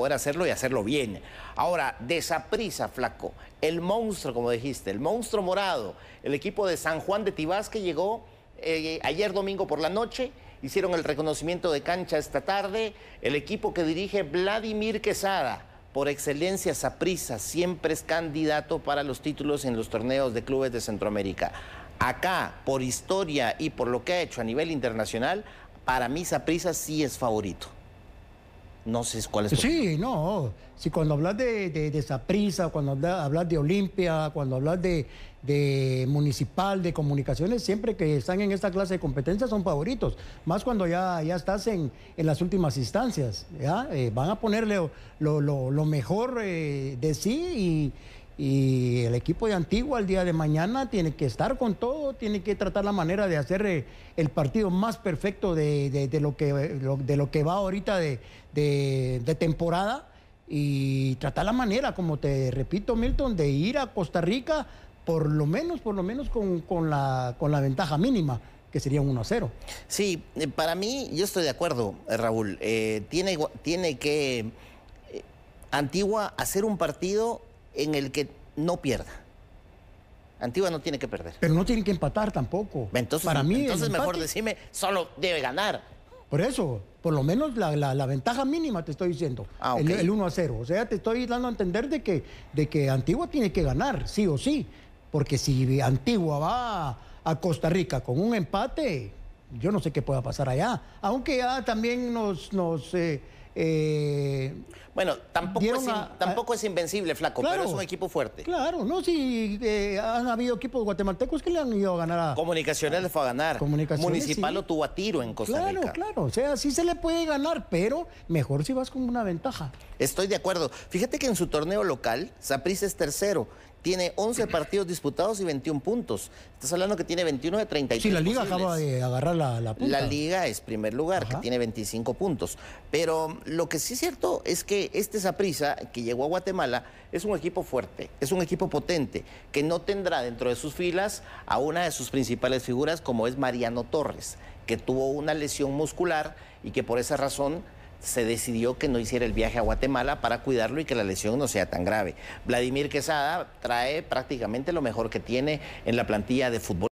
poder hacerlo y hacerlo bien. Ahora, desaprisa, flaco. El monstruo, como dijiste, el monstruo morado, el equipo de San Juan de Tibás que llegó eh, ayer domingo por la noche, hicieron el reconocimiento de cancha esta tarde, el equipo que dirige Vladimir Quesada. Por excelencia, Saprisa siempre es candidato para los títulos en los torneos de clubes de Centroamérica. Acá, por historia y por lo que ha hecho a nivel internacional, para mí Saprisa sí es favorito. No sé cuál es. Sí, no. Si cuando hablas de, de, de cuando hablas de Olimpia, cuando hablas de, Municipal, de Comunicaciones, siempre que están en esta clase de competencias son favoritos. Más cuando ya, ya estás en, en las últimas instancias. ¿ya? Eh, van a ponerle lo, mejor eh, de sí y y el equipo de Antigua el día de mañana tiene que estar con todo, tiene que tratar la manera de hacer eh, el partido más perfecto de, lo, que, de lo que va ahorita de, temporada y tratar la manera, como te repito Milton, de ir a Costa Rica por lo menos, por lo menos con, la, con la ventaja mínima que sería un 1 0. Sí, eh, para mí yo estoy de acuerdo, eh, Raúl. tiene, tiene que Antigua hacer un partido en el que no pierda. Antigua no tiene que perder. Pero no tiene que empatar tampoco. Entonces, Para mí, entonces mejor decirme solo debe ganar. Por eso, por lo menos la, ventaja mínima te estoy diciendo, ah, el, 1 a 0. O sea, te estoy dando a entender de que, de que Antigua tiene que ganar, sí o sí. Porque si Antigua va a Costa Rica con un empate, yo no sé qué pueda pasar allá. Aunque ya ah, también nos, nos eh, eh, bueno, tampoco, es, invencible, Flaco, pero es un equipo fuerte. Claro, no, si eh, han habido equipos guatemaltecos que le han ido a ganar a. Comunicaciones le fue a ganar. Comunicaciones, Municipal o lo a tiro en Costa Rica. Claro, claro. O sea, sí se le puede ganar, pero mejor si vas con una ventaja. Estoy de acuerdo. Fíjate que en su torneo local, Saprissa es tercero. Tiene 11 partidos disputados y 21 puntos. Estás hablando que tiene 21 de 33. Sí, la liga acaba de agarrar la, la punta. La liga es primer lugar, que tiene 25 puntos. Pero lo que sí es cierto es que este Zaprisa que llegó a Guatemala, es un equipo fuerte, es un equipo potente, que no tendrá dentro de sus filas a una de sus principales figuras, como es Mariano Torres, que tuvo una lesión muscular y que por esa razón se decidió que no hiciera el viaje a Guatemala para cuidarlo y que la lesión no sea tan grave. Vladimir Quesada trae prácticamente lo mejor que tiene en la plantilla de fútbol.